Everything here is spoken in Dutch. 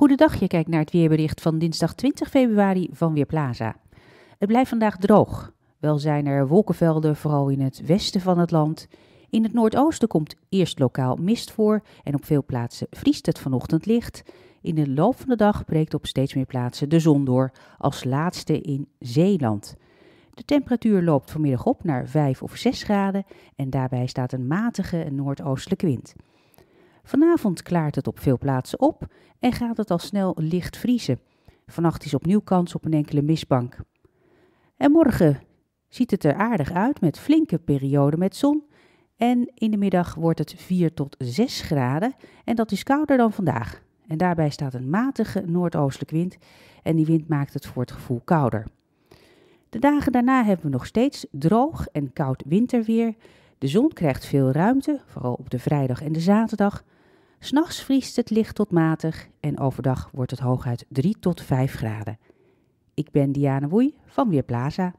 Goedendag, je kijkt naar het weerbericht van dinsdag 20 februari van Weerplaza. Het blijft vandaag droog. Wel zijn er wolkenvelden, vooral in het westen van het land. In het noordoosten komt eerst lokaal mist voor en op veel plaatsen vriest het vanochtend licht. In de loop van de dag breekt op steeds meer plaatsen de zon door, als laatste in Zeeland. De temperatuur loopt vanmiddag op naar 5 of 6 graden en daarbij staat een matige noordoostelijke wind. Vanavond klaart het op veel plaatsen op en gaat het al snel licht vriezen. Vannacht is opnieuw kans op een enkele mistbank. En morgen ziet het er aardig uit met flinke perioden met zon. En in de middag wordt het 4 tot 6 graden en dat is kouder dan vandaag. En daarbij staat een matige noordoostelijke wind en die wind maakt het voor het gevoel kouder. De dagen daarna hebben we nog steeds droog en koud winterweer. De zon krijgt veel ruimte, vooral op de vrijdag en de zaterdag. S'nachts vriest het licht tot matig en overdag wordt het hooguit 3 tot 5 graden. Ik ben Diane Woei van Weerplaza.